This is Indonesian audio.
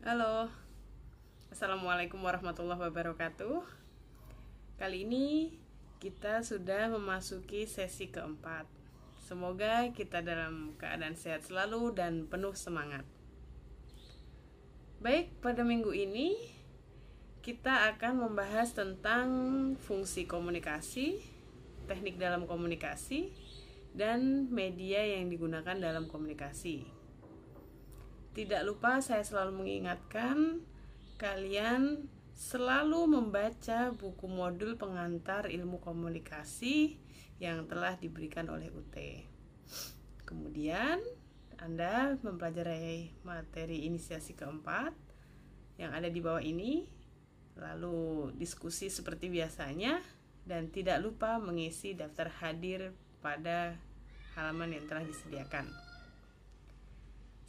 Halo, Assalamualaikum warahmatullahi wabarakatuh. Kali ini kita sudah memasuki sesi keempat. Semoga kita dalam keadaan sehat selalu dan penuh semangat. Baik, pada minggu ini kita akan membahas tentang fungsi komunikasi, teknik dalam komunikasi, dan media yang digunakan dalam komunikasi. Tidak lupa saya selalu mengingatkan kalian selalu membaca buku modul pengantar ilmu komunikasi yang telah diberikan oleh UT. Kemudian Anda mempelajari materi inisiasi keempat yang ada di bawah ini, lalu diskusi seperti biasanya dan tidak lupa mengisi daftar hadir pada halaman yang telah disediakan.